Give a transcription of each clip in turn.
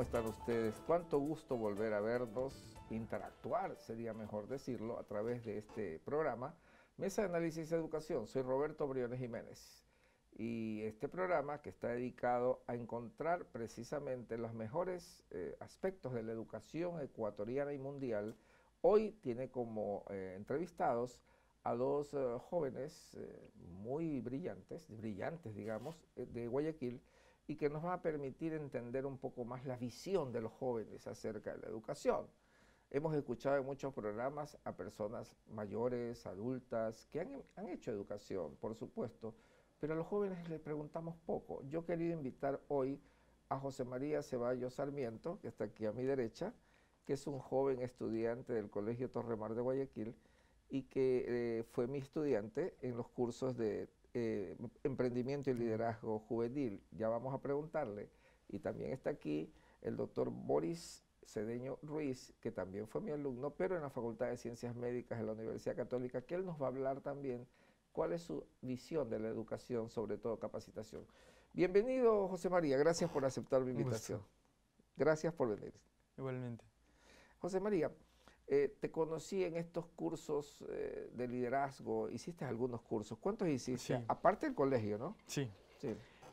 ¿Cómo están ustedes? Cuánto gusto volver a vernos, interactuar, sería mejor decirlo, a través de este programa, Mesa de Análisis de Educación. Soy Roberto Briones Jiménez y este programa que está dedicado a encontrar precisamente los mejores eh, aspectos de la educación ecuatoriana y mundial, hoy tiene como eh, entrevistados a dos eh, jóvenes muy brillantes, brillantes digamos, de Guayaquil, y que nos va a permitir entender un poco más la visión de los jóvenes acerca de la educación. Hemos escuchado en muchos programas a personas mayores, adultas, que han, hecho educación, por supuesto, pero a los jóvenes les preguntamos poco. Yo quería invitar hoy a José María Ceballos Sarmiento, que está aquí a mi derecha, que es un joven estudiante del Colegio Torremar de Guayaquil y que eh, fue mi estudiante en los cursos de eh, emprendimiento y Liderazgo Juvenil. Ya vamos a preguntarle. Y también está aquí el doctor Boris Cedeño Ruiz, que también fue mi alumno, pero en la Facultad de Ciencias Médicas de la Universidad Católica, que él nos va a hablar también cuál es su visión de la educación, sobre todo capacitación. Bienvenido, José María, gracias por oh, aceptar mi invitación. Gracias por venir. Igualmente. José María, eh, te conocí en estos cursos eh, de liderazgo, hiciste algunos cursos. ¿Cuántos hiciste? Aparte del colegio, ¿no? Sí.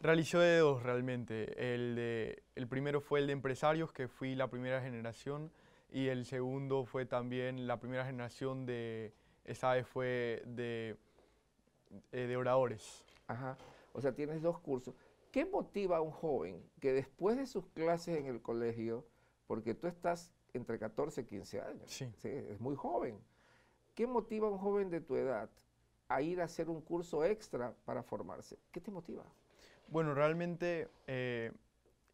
Realizó de dos realmente. El, el primero fue el de empresarios, que fui la primera generación, y el segundo fue también la primera generación de, esa fue de, eh, de oradores. Ajá. O sea, tienes dos cursos. ¿Qué motiva a un joven que después de sus clases en el colegio, porque tú estás entre 14 y 15 años. sí. Es muy joven. ¿Qué motiva a un joven de tu edad a ir a hacer un curso extra para formarse? ¿Qué te motiva? Bueno, realmente, eh,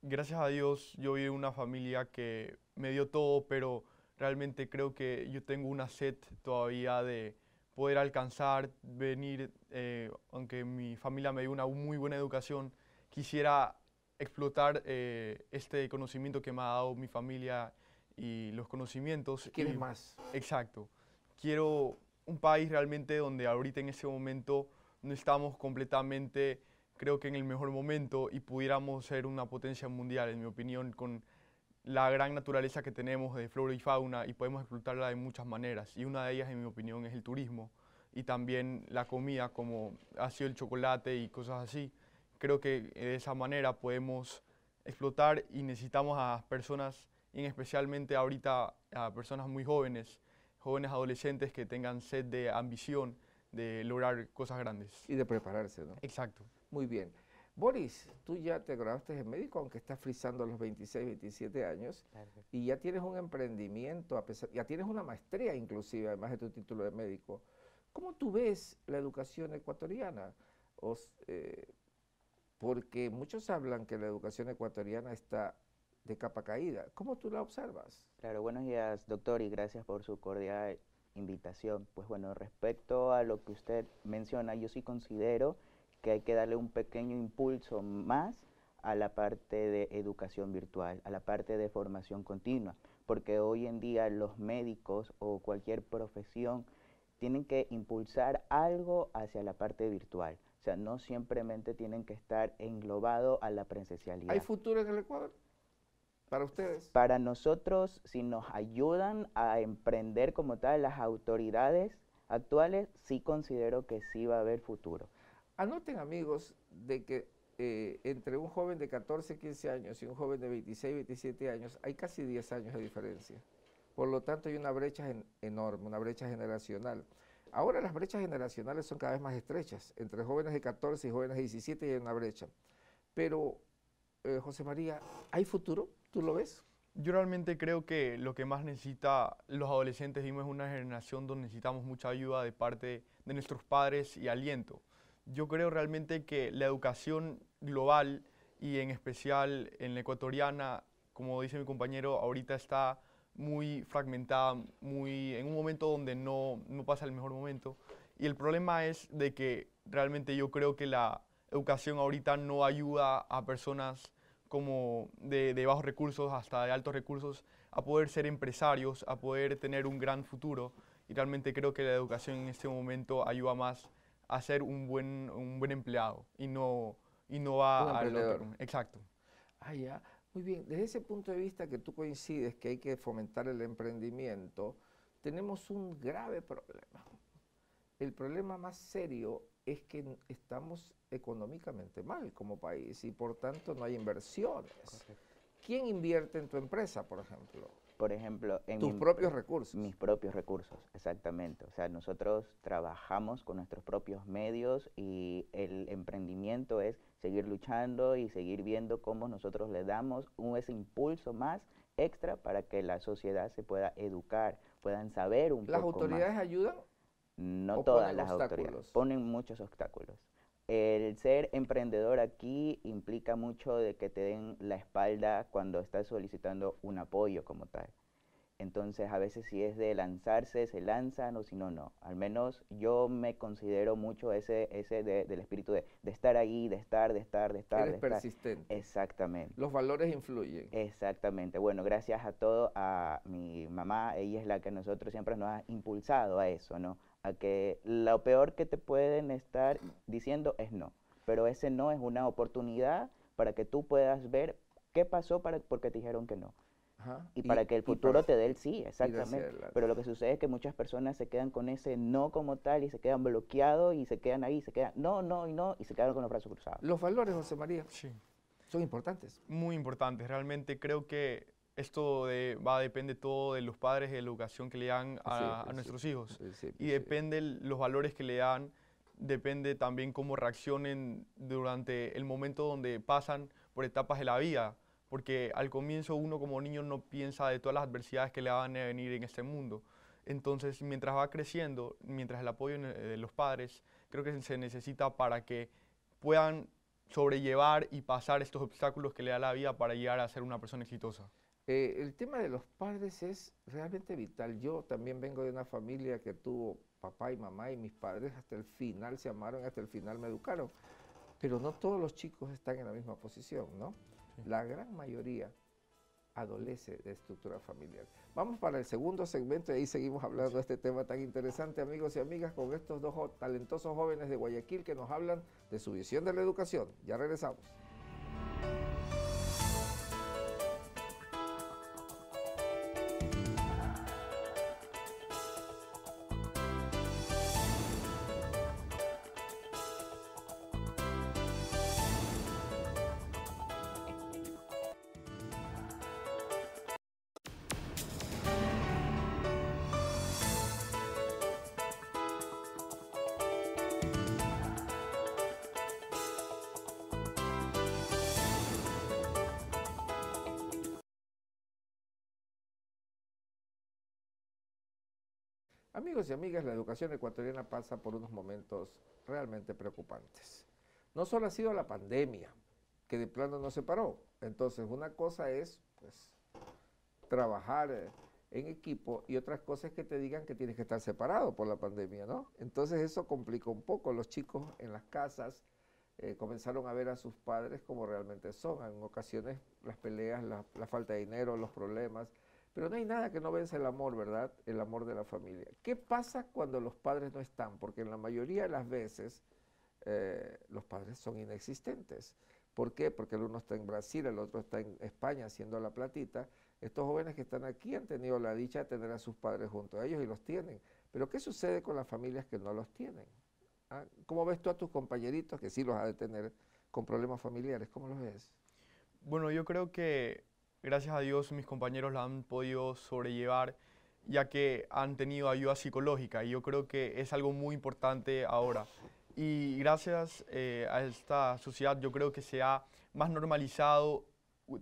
gracias a Dios, yo vi una familia que me dio todo, pero realmente creo que yo tengo una sed todavía de poder alcanzar, venir, eh, aunque mi familia me dio una muy buena educación, quisiera explotar eh, este conocimiento que me ha dado mi familia y los conocimientos. ¿Quieres más? Exacto. Quiero un país realmente donde ahorita en ese momento no estamos completamente, creo que en el mejor momento y pudiéramos ser una potencia mundial, en mi opinión, con la gran naturaleza que tenemos de flora y fauna y podemos explotarla de muchas maneras. Y una de ellas, en mi opinión, es el turismo y también la comida, como ha sido el chocolate y cosas así. Creo que de esa manera podemos explotar y necesitamos a personas y especialmente ahorita a personas muy jóvenes, jóvenes adolescentes que tengan sed de ambición, de lograr cosas grandes. Y de prepararse, ¿no? Exacto. Muy bien. Boris, tú ya te graduaste de médico, aunque estás frisando a los 26, 27 años, y ya tienes un emprendimiento, pesar, ya tienes una maestría inclusive, además de tu título de médico. ¿Cómo tú ves la educación ecuatoriana? Eh, porque muchos hablan que la educación ecuatoriana está de capa caída. ¿Cómo tú la observas? Claro, buenos días, doctor, y gracias por su cordial invitación. Pues bueno, respecto a lo que usted menciona, yo sí considero que hay que darle un pequeño impulso más a la parte de educación virtual, a la parte de formación continua, porque hoy en día los médicos o cualquier profesión tienen que impulsar algo hacia la parte virtual. O sea, no simplemente tienen que estar englobado a la presencialidad. ¿Hay futuro en el Ecuador? para ustedes? Para nosotros, si nos ayudan a emprender como tal las autoridades actuales, sí considero que sí va a haber futuro. Anoten amigos de que eh, entre un joven de 14, 15 años y un joven de 26, 27 años hay casi 10 años de diferencia. Por lo tanto hay una brecha enorme, una brecha generacional. Ahora las brechas generacionales son cada vez más estrechas. Entre jóvenes de 14 y jóvenes de 17 hay una brecha. Pero, eh, José María, ¿hay futuro? ¿Tú lo ves? Yo realmente creo que lo que más necesita los adolescentes vimos es una generación donde necesitamos mucha ayuda de parte de nuestros padres y aliento. Yo creo realmente que la educación global y en especial en la ecuatoriana, como dice mi compañero, ahorita está muy fragmentada, muy en un momento donde no, no pasa el mejor momento. Y el problema es de que realmente yo creo que la educación ahorita no ayuda a personas como de, de, bajos recursos hasta de altos recursos, a poder ser empresarios, a poder tener un gran futuro. Y realmente creo que la educación en este momento ayuda más a ser un buen, un buen empleado y no, y no va al Exacto. Ah, ya. Muy bien. Desde ese punto de vista que tú coincides que hay que fomentar el emprendimiento, tenemos un grave problema. El problema más serio es que estamos económicamente mal como país y por tanto no hay inversiones. ¿Quién invierte en tu empresa, por ejemplo? Por ejemplo, en tus propios recursos. Mis propios recursos, exactamente. O sea, nosotros trabajamos con nuestros propios medios y el emprendimiento es seguir luchando y seguir viendo cómo nosotros le damos un, ese impulso más extra para que la sociedad se pueda educar, puedan saber un ¿Las poco. ¿Las autoridades ayudan? No todas las autoridades. Ponen muchos obstáculos. El ser emprendedor aquí implica mucho de que te den la espalda cuando estás solicitando un apoyo como tal. Entonces, a veces si es de lanzarse, se lanzan o si no, no. Al menos yo me considero mucho ese, ese de, del espíritu de, estar ahí, de estar, de estar, de estar. persistente. Exactamente. Los valores influyen. Exactamente. Bueno, gracias a todo, a mi mamá, ella es la que nosotros siempre nos ha impulsado a eso, ¿no? a que lo peor que te pueden estar diciendo es no, pero ese no es una oportunidad para que tú puedas ver qué pasó para, porque te dijeron que no. Y, para que el futuro te dé el sí, exactamente. pero lo que sucede es que muchas personas se quedan con ese no como tal y se quedan bloqueados y se quedan ahí, se quedan no, no y no y se quedan con los brazos cruzados. Los valores, José María, sí. son importantes. Muy importantes. Realmente creo que esto va, depende todo de los padres y de la educación que le dan a, nuestros hijos. y depende los valores que le dan, depende también cómo reaccionen durante el momento donde pasan por etapas de la vida. Porque al comienzo uno como niño no piensa de todas las adversidades que le van a venir en este mundo. Entonces, mientras va creciendo, mientras el apoyo eh, de los padres, creo que se necesita para que puedan sobrellevar y pasar estos obstáculos que le da la vida para llegar a ser una persona exitosa. Eh, el tema de los padres es realmente vital. Yo también vengo de una familia que tuvo papá y mamá y mis padres hasta el final se amaron, hasta el final me educaron. Pero no todos los chicos están en la misma posición, ¿no? La gran mayoría adolece de estructura familiar. Vamos para el segundo segmento y ahí seguimos hablando de este tema tan interesante, amigos y amigas, con estos dos talentosos jóvenes de Guayaquil que nos hablan de su visión de la educación. Ya regresamos. Amigos y amigas, la educación ecuatoriana pasa por unos momentos realmente preocupantes. No solo ha sido la pandemia, que de plano nos separó. Entonces, una cosa es pues, trabajar eh, en equipo y otras cosas que te digan que tienes que estar separado por la pandemia, ¿no? Entonces eso complicó un poco. Los chicos en las casas eh, comenzaron a ver a sus padres como realmente son. En ocasiones las peleas, la falta de dinero, los problemas, pero no hay nada que no vence el amor, ¿verdad? El amor de la familia. ¿Qué pasa cuando los padres no están? Porque en la mayoría de las veces eh, los padres son inexistentes. ¿Por qué? Porque el uno está en Brasil, el otro está en España haciendo la platita. Estos jóvenes que están aquí han tenido la dicha de tener a sus padres junto a ellos y los tienen. Pero ¿qué sucede con las familias que no los tienen? ¿Ah? ¿Cómo ves tú a tus compañeritos que sí los ha de tener con problemas familiares? ¿Cómo los ves? Bueno, yo creo que gracias a Dios mis compañeros la han podido sobrellevar ya que han tenido ayuda psicológica y yo creo que es algo muy importante ahora. Y gracias eh, a esta sociedad yo creo que se ha más normalizado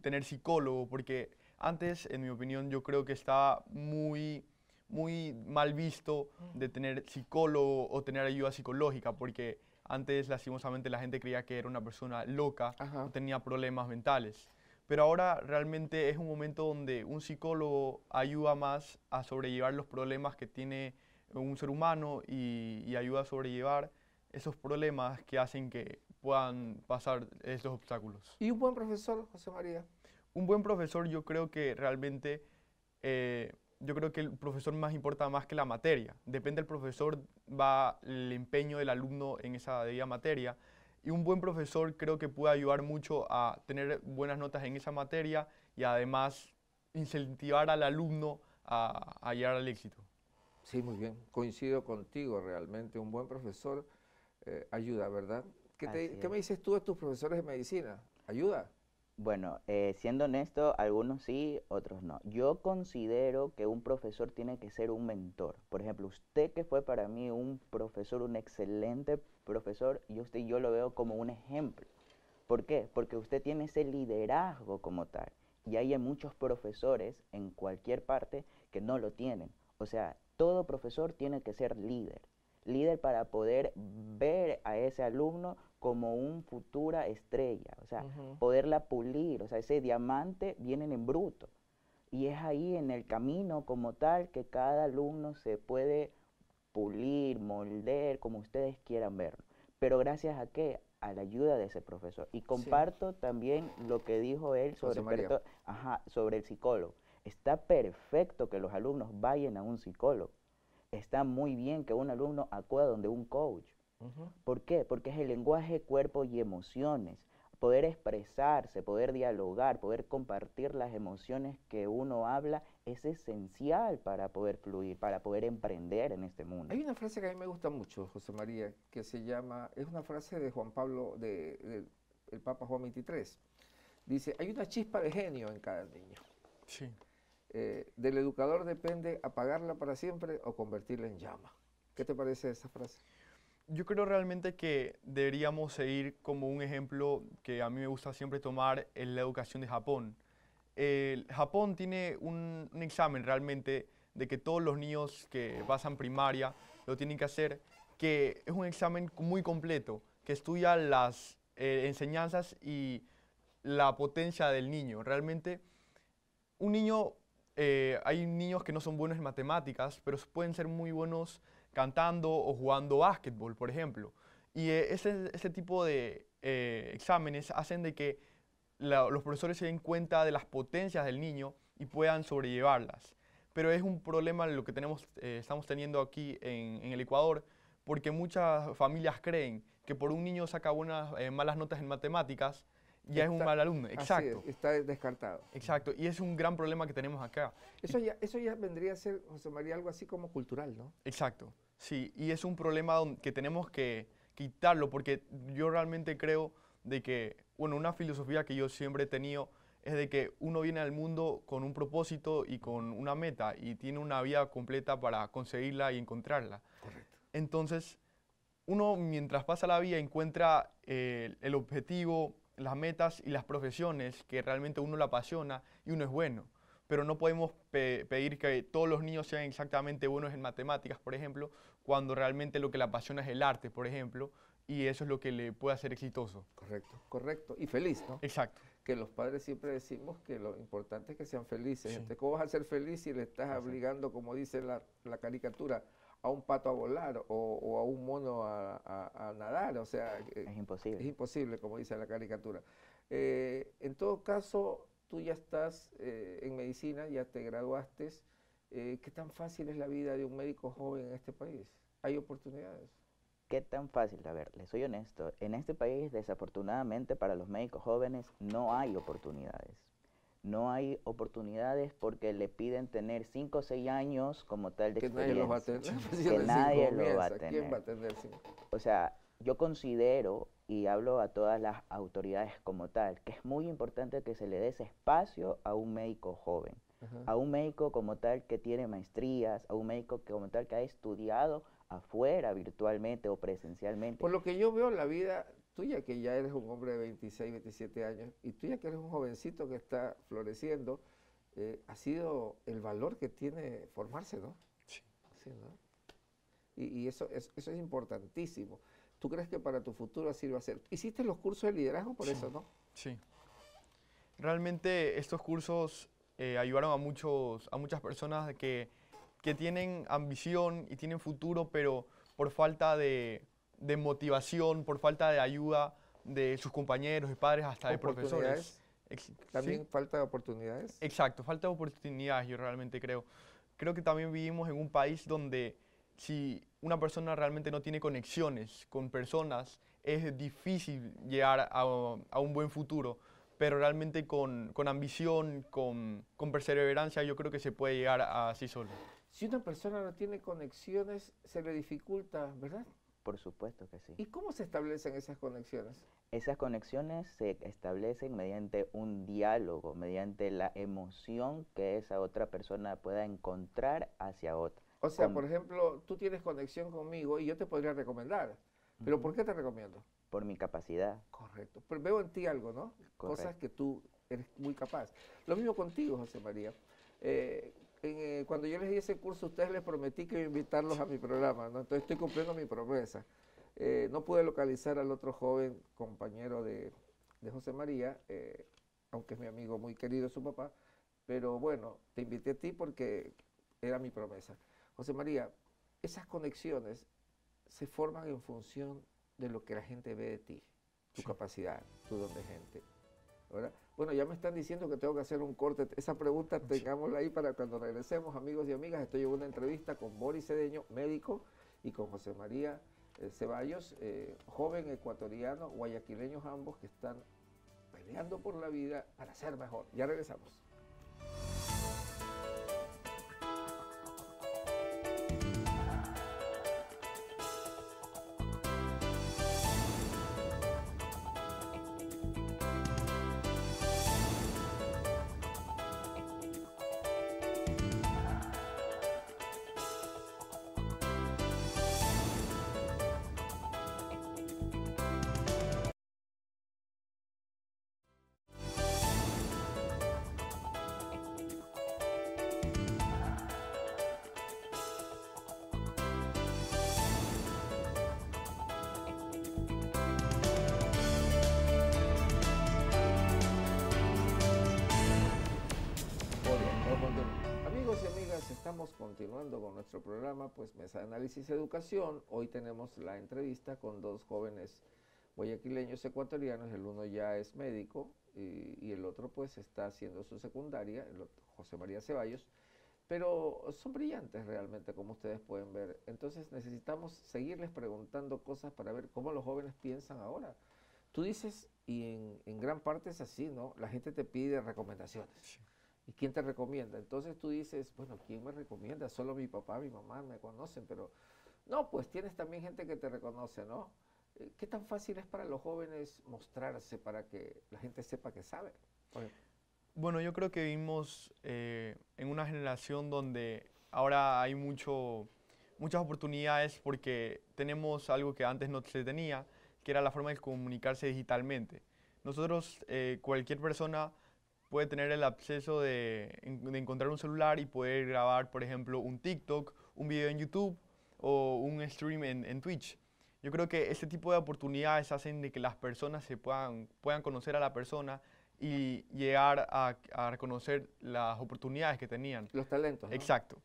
tener psicólogo porque antes, en mi opinión, yo creo que estaba muy muy mal visto de tener psicólogo o tener ayuda psicológica, porque antes lastimosamente la gente creía que era una persona loca o tenía problemas mentales. Pero ahora realmente es un momento donde un psicólogo ayuda más a sobrellevar los problemas que tiene un ser humano y, ayuda a sobrellevar esos problemas que hacen que puedan pasar estos obstáculos. ¿Y un buen profesor, José María? Un buen profesor yo creo que realmente, eh, yo creo que el profesor más importa más que la materia. Depende del profesor, va el empeño del alumno en esa debida materia y un buen profesor creo que puede ayudar mucho a tener buenas notas en esa materia y además incentivar al alumno a, llegar al éxito. Sí, muy bien, coincido contigo realmente, un buen profesor eh, ayuda, ¿verdad? ¿Qué, me dices tú de tus profesores de medicina? ¿Ayuda? Bueno, eh, siendo honesto, algunos sí, otros no. Yo considero que un profesor tiene que ser un mentor. Por ejemplo, usted que fue para mí un profesor, un excelente profesor, y usted yo lo veo como un ejemplo. ¿Por qué? Porque usted tiene ese liderazgo como tal. Y hay muchos profesores en cualquier parte que no lo tienen. O sea, todo profesor tiene que ser líder. Líder para poder ver a ese alumno como un futura estrella. O sea, poderla pulir. O sea, ese diamante viene en bruto. Y es ahí en el camino como tal que cada alumno se puede pulir, moldear, como ustedes quieran verlo. Pero gracias a qué? A la ayuda de ese profesor. Y comparto también lo que dijo él sobre, sobre el psicólogo. Está perfecto que los alumnos vayan a un psicólogo. Está muy bien que un alumno acuda donde un coach. ¿Por qué? Porque es el lenguaje, cuerpo y emociones poder expresarse, poder dialogar, poder compartir las emociones que uno habla es esencial para poder fluir, para poder emprender en este mundo. Hay una frase que a mí me gusta mucho, José María, que se llama, es una frase de Juan Pablo, de, el Papa Juan XXIII. Dice, hay una chispa de genio en cada niño. Sí. Eh, del educador depende apagarla para siempre o convertirla en llama. ¿Qué te parece esa frase? Yo creo realmente que deberíamos seguir como un ejemplo que a mí me gusta siempre tomar en la educación de Japón. Japón tiene un, examen realmente de que todos los niños que pasan primaria lo tienen que hacer, que es un examen muy completo, que estudia las eh, enseñanzas y la potencia del niño. Realmente un niño eh, hay niños que no son buenos en matemáticas, pero pueden ser muy buenos cantando o jugando básquetbol, por ejemplo. Y eh, ese, tipo de eh, exámenes hacen de que los profesores se den cuenta de las potencias del niño y puedan sobrellevarlas. Pero es un problema lo que estamos teniendo aquí en, el Ecuador, porque muchas familias creen que por un niño saca buenas, malas notas en matemáticas, ya es un mal alumno. Exacto. está descartado. Exacto. Y es un gran problema que tenemos acá. Eso ya, eso ya vendría a ser, José María, algo así como cultural, ¿no? Exacto. Sí, y es un problema que tenemos que quitarlo porque yo realmente creo de que, bueno, una filosofía que yo siempre he tenido es de que uno viene al mundo con un propósito y con una meta y tiene una vía completa para conseguirla y encontrarla. Correcto. Entonces, uno mientras pasa la vía encuentra el objetivo, las metas y las profesiones que realmente uno la apasiona y uno es bueno. Pero no podemos pedir que todos los niños sean exactamente buenos en matemáticas, por ejemplo, cuando realmente lo que le apasiona es el arte, por ejemplo, y eso es lo que le puede hacer exitoso. Correcto, correcto. Y feliz, ¿no? Exacto. Que los padres siempre decimos que lo importante es que sean felices. ¿cómo vas a ser feliz si le estás obligando, como dice la, la caricatura, a un pato a volar o, a un mono a, nadar, o sea... Es eh, imposible. Es imposible, como dice la caricatura. Eh, en todo caso, tú ya estás eh, en medicina, ya te graduaste. ¿Qué tan fácil es la vida de un médico joven en este país? ¿Hay oportunidades? ¿Qué tan fácil? A ver, le soy honesto. En este país, desafortunadamente, para los médicos jóvenes no hay oportunidades no hay oportunidades porque le piden tener 5 o 6 años como tal de que experiencia. Nadie Que nadie lo va a tener. O sea, yo considero y hablo a todas las autoridades como tal, que es muy importante que se le dé ese espacio a un médico joven, a un médico como tal que tiene maestrías, a un médico como tal que ha estudiado afuera virtualmente o presencialmente. Por lo que yo veo, la vida tú ya que ya eres un hombre de 26, 27 años, y tú ya que eres un jovencito que está floreciendo, eh, ha sido el valor que tiene formarse, ¿no? Sí. sí ¿no? Y, eso, es, eso es importantísimo. ¿Tú crees que para tu futuro sirve hacer... a ¿Hiciste los cursos de liderazgo por eso, no? Sí. Realmente estos cursos eh, ayudaron a, muchos, a muchas personas que, que tienen ambición y tienen futuro, pero por falta de, de motivación, por falta de ayuda de sus compañeros, de padres, hasta de profesores. También falta de oportunidades. Exacto, falta de oportunidades, yo realmente creo. Creo que también vivimos en un país donde si una persona realmente no tiene conexiones con personas, es difícil llegar a, un buen futuro, pero realmente con, ambición, con, con, perseverancia, yo creo que se puede llegar a sí solo. Si una persona no tiene conexiones, se le dificulta, ¿verdad? Por supuesto que sí. ¿Y cómo se establecen esas conexiones? Esas conexiones se establecen mediante un diálogo, mediante la emoción que esa otra persona pueda encontrar hacia otra. O sea, por ejemplo, tú tienes conexión conmigo y yo te podría recomendar. Pero ¿por qué te recomiendo? Por mi capacidad. Correcto. Pero veo en ti algo, ¿no? Cosas que tú eres muy capaz. Lo mismo contigo, José María. Eh, eh, cuando yo les di ese curso, ustedes les prometí que iba a invitarlos a mi programa, ¿no? Entonces estoy cumpliendo mi promesa. Eh, no pude localizar al otro joven compañero de, José María, eh, aunque es mi amigo muy querido, su papá, pero bueno, te invité a ti porque era mi promesa. José María, esas conexiones se forman en función de lo que la gente ve de ti, tu capacidad, tu don de gente, bueno, ya me están diciendo que tengo que hacer un corte. Esa pregunta tengámosla ahí para cuando regresemos, amigos y amigas. Estoy en una entrevista con Boris Cedeño, médico, y con José María eh, Ceballos, eh, joven ecuatoriano, guayaquileños ambos que están peleando por la vida para ser mejor. Ya regresamos. continuando con nuestro programa, pues Mesa de Análisis Educación, hoy tenemos la entrevista con dos jóvenes guayaquileños ecuatorianos, el uno ya es médico y, el otro pues está haciendo su secundaria, José María Ceballos, pero son brillantes realmente como ustedes pueden ver. Entonces necesitamos seguirles preguntando cosas para ver cómo los jóvenes piensan ahora. Tú dices, y en, en gran parte es así, ¿no? La gente te pide recomendaciones. Sí quién te recomienda? Entonces tú dices, bueno, ¿quién me recomienda? Solo mi papá, mi mamá me conocen, pero no, pues tienes también gente que te reconoce, ¿no? Eh, ¿Qué tan fácil es para los jóvenes mostrarse para que la gente sepa que sabe? Bueno, yo creo que vivimos eh, en una generación donde ahora hay mucho, muchas oportunidades porque tenemos algo que antes no se tenía, que era la forma de comunicarse digitalmente. Nosotros, eh, cualquier persona puede tener el acceso de, encontrar un celular y poder grabar, por ejemplo, un TikTok, un video en YouTube o un stream en, Twitch. Yo creo que este tipo de oportunidades hacen de que las personas se puedan, puedan conocer a la persona y llegar a, a reconocer las oportunidades que tenían. Los talentos. Exacto.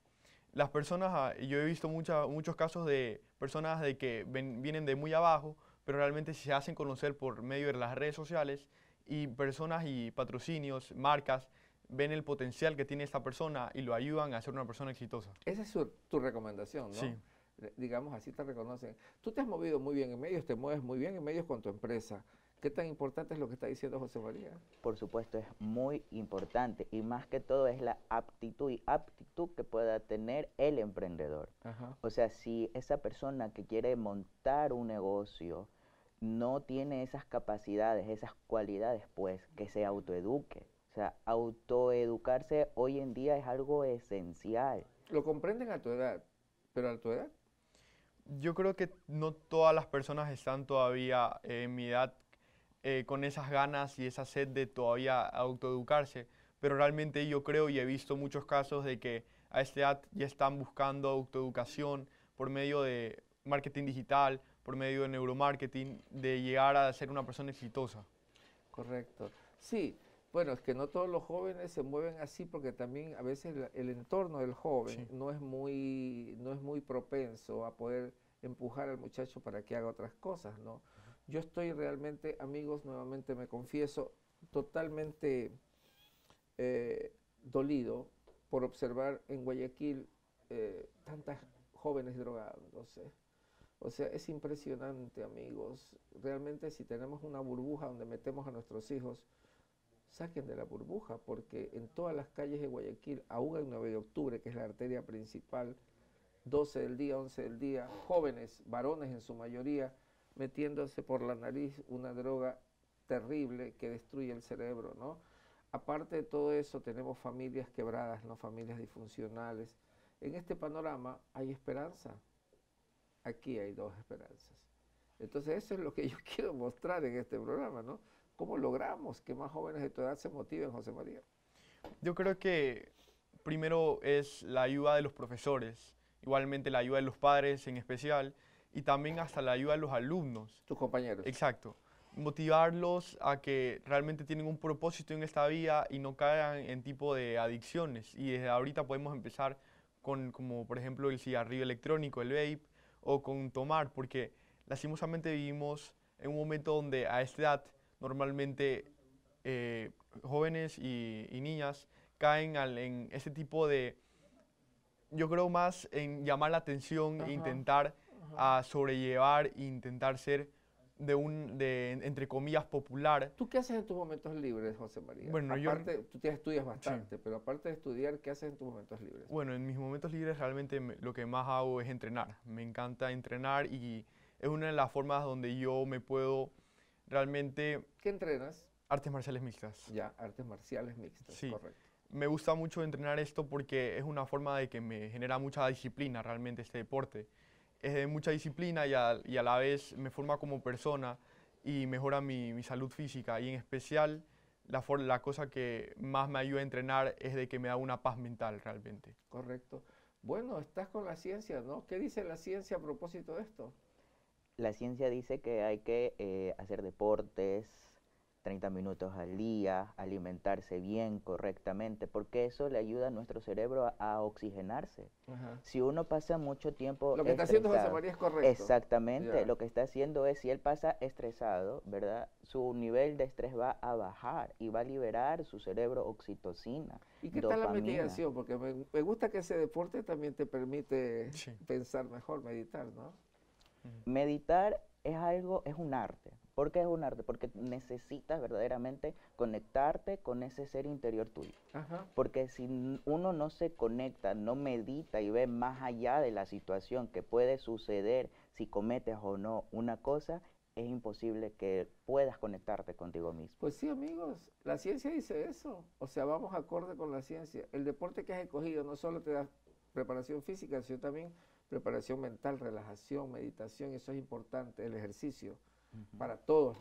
Las personas, ah, yo he visto muchos casos de personas de que vienen de muy abajo, pero realmente se hacen conocer por medio de las redes sociales y personas y patrocinios, marcas, ven el potencial que tiene esta persona y lo ayudan a ser una persona exitosa. Esa es tu recomendación, ¿no? Sí. Eh, digamos, así te reconocen. Tú te has movido muy bien en medios, te mueves muy bien en medios con tu empresa. ¿Qué tan importante es lo que está diciendo José María? Por supuesto, es muy importante y más que todo es la aptitud y aptitud que pueda tener el emprendedor. O sea, si esa persona que quiere montar un negocio, no tiene esas capacidades, esas cualidades, pues que se autoeduque. O sea, autoeducarse hoy en día es algo esencial. Lo comprenden a tu edad, pero a tu edad. Yo creo que no todas las personas están todavía en mi edad eh, con esas ganas y esa sed de todavía autoeducarse, pero realmente yo creo y he visto muchos casos de que a esta edad ya están buscando autoeducación por medio de marketing digital, por medio de neuromarketing, de llegar a ser una persona exitosa. Correcto. Sí, bueno, es que no todos los jóvenes se mueven así porque también a veces el, entorno del joven no, es muy, no es muy propenso a poder empujar al muchacho para que haga otras cosas, ¿no? Yo estoy realmente, amigos, nuevamente me confieso, totalmente eh, dolido por observar en Guayaquil eh, tantas jóvenes sé. O sea, es impresionante, amigos. Realmente si tenemos una burbuja donde metemos a nuestros hijos, saquen de la burbuja, porque en todas las calles de Guayaquil, aún el 9 de octubre, que es la arteria principal, 12 del día, 11 del día, jóvenes, varones en su mayoría, metiéndose por la nariz una droga terrible que destruye el cerebro, ¿no? Aparte de todo eso, tenemos familias quebradas, ¿no? Familias disfuncionales. En este panorama hay esperanza, aquí hay dos esperanzas. Entonces eso es lo que yo quiero mostrar en este programa, ¿no? ¿Cómo logramos que más jóvenes de tu edad se motiven, José María? Yo creo que primero es la ayuda de los profesores, igualmente la ayuda de los padres en especial, y también hasta la ayuda de los alumnos. Tus compañeros. Exacto. Motivarlos a que realmente tienen un propósito en esta vida y no caigan en tipo de adicciones. Y desde ahorita podemos empezar con, como por ejemplo, el cigarrillo electrónico, el vape, o con tomar, porque lastimosamente vivimos en un momento donde a esta edad normalmente eh, jóvenes y, niñas caen en ese tipo de, yo creo más en llamar la atención, e intentar sobrellevar e intentar ser de un, de, entre comillas, popular. ¿Tú qué haces en tus momentos libres, José María? Bueno, aparte, yo... Tú te estudias bastante, pero aparte de estudiar, ¿qué haces en tus momentos libres? Bueno, en mis momentos libres realmente lo que más hago es entrenar. Me encanta entrenar y es una de las formas donde yo me puedo realmente... ¿Qué entrenas? Artes marciales mixtas. Ya, artes marciales mixtas, sí. correcto. Me gusta mucho entrenar esto porque es una forma de que me genera mucha disciplina realmente este deporte es de mucha disciplina y a, la vez me forma como persona y mejora mi, salud física y en especial la, la cosa que más me ayuda a entrenar es de que me da una paz mental realmente. Correcto. Bueno, estás con la ciencia, ¿no? ¿Qué dice la ciencia a propósito de esto? La ciencia dice que hay que eh, hacer deportes, 30 minutos al día, alimentarse bien, correctamente, porque eso le ayuda a nuestro cerebro a, oxigenarse. Si uno pasa mucho tiempo... Lo que está haciendo José María es correcto. Exactamente, lo que está haciendo es, si él pasa estresado, ¿verdad? Su nivel de estrés va a bajar y va a liberar su cerebro oxitocina. ¿Y qué tal la meditación? Porque me, gusta que ese deporte también te permite pensar mejor, meditar, ¿no? Meditar es algo, es un arte, porque es un arte, porque necesitas verdaderamente conectarte con ese ser interior tuyo. Porque si uno no se conecta, no medita y ve más allá de la situación que puede suceder si cometes o no una cosa, es imposible que puedas conectarte contigo mismo. Pues sí, amigos, la ciencia dice eso. O sea, vamos acorde con la ciencia. El deporte que has escogido no solo te da preparación física, sino también preparación mental, relajación, meditación, eso es importante, el ejercicio para todos,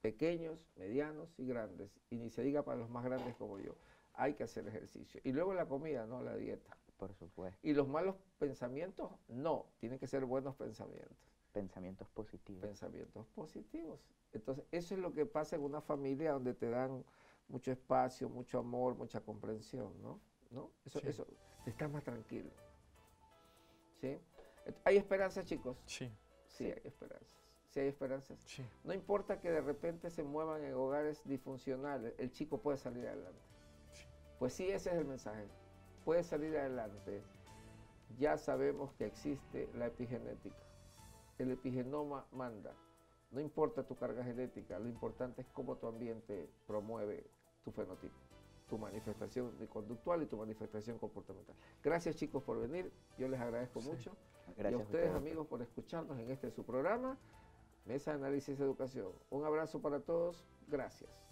pequeños, medianos y grandes, y ni se diga para los más grandes como yo. Hay que hacer ejercicio. Y luego la comida, no la dieta. Por supuesto. Y los malos pensamientos, no, tienen que ser buenos pensamientos. Pensamientos positivos. Pensamientos positivos. Entonces, eso es lo que pasa en una familia donde te dan mucho espacio, mucho amor, mucha comprensión, ¿no? ¿No? Eso, eso eso, estás más tranquilo. ¿Sí? ¿Hay esperanza, chicos? Sí. Sí, hay esperanza si hay esperanzas. No importa que de repente se muevan en hogares disfuncionales, el chico puede salir adelante. Pues sí, ese es el mensaje. Puede salir adelante. Ya sabemos que existe la epigenética. El epigenoma manda. No importa tu carga genética, lo importante es cómo tu ambiente promueve tu fenotipo, tu manifestación conductual y tu manifestación comportamental. Gracias chicos por venir, yo les agradezco mucho. Gracias y a ustedes, ustedes amigos por escucharnos en este su programa. Mesa Análisis Educación. Un abrazo para todos. Gracias.